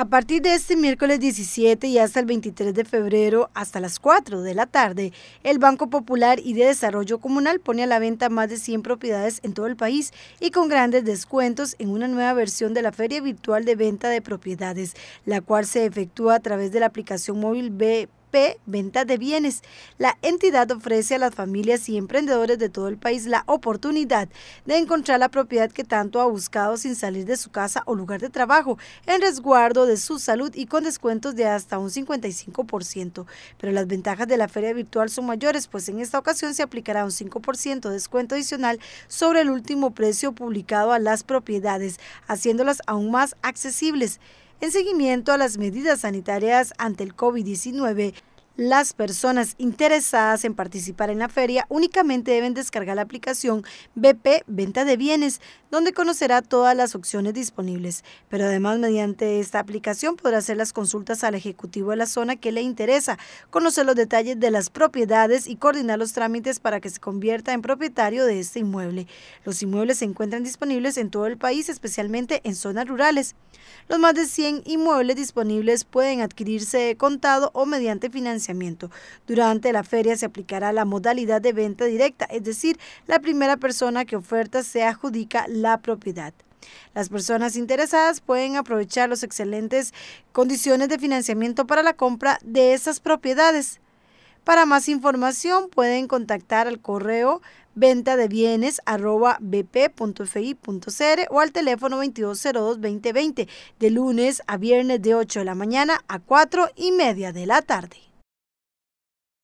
A partir de este miércoles 17 y hasta el 23 de febrero, hasta las 4 de la tarde, el Banco Popular y de Desarrollo Comunal pone a la venta más de 100 propiedades en todo el país y con grandes descuentos en una nueva versión de la Feria Virtual de Venta de Propiedades, la cual se efectúa a través de la aplicación móvil B P, Venta de Bienes. La entidad ofrece a las familias y emprendedores de todo el país la oportunidad de encontrar la propiedad que tanto ha buscado sin salir de su casa o lugar de trabajo, en resguardo de su salud y con descuentos de hasta un 55%. Pero las ventajas de la feria virtual son mayores, pues en esta ocasión se aplicará un 5% de descuento adicional sobre el último precio publicado a las propiedades, haciéndolas aún más accesibles en seguimiento a las medidas sanitarias ante el COVID-19 las personas interesadas en participar en la feria únicamente deben descargar la aplicación BP Venta de Bienes, donde conocerá todas las opciones disponibles. Pero además, mediante esta aplicación podrá hacer las consultas al ejecutivo de la zona que le interesa, conocer los detalles de las propiedades y coordinar los trámites para que se convierta en propietario de este inmueble. Los inmuebles se encuentran disponibles en todo el país, especialmente en zonas rurales. Los más de 100 inmuebles disponibles pueden adquirirse contado o mediante financiación durante la feria se aplicará la modalidad de venta directa, es decir, la primera persona que oferta se adjudica la propiedad. Las personas interesadas pueden aprovechar las excelentes condiciones de financiamiento para la compra de esas propiedades. Para más información pueden contactar al correo venta de bienes bp.fi.cr o al teléfono 2202-2020 de lunes a viernes de 8 de la mañana a 4 y media de la tarde.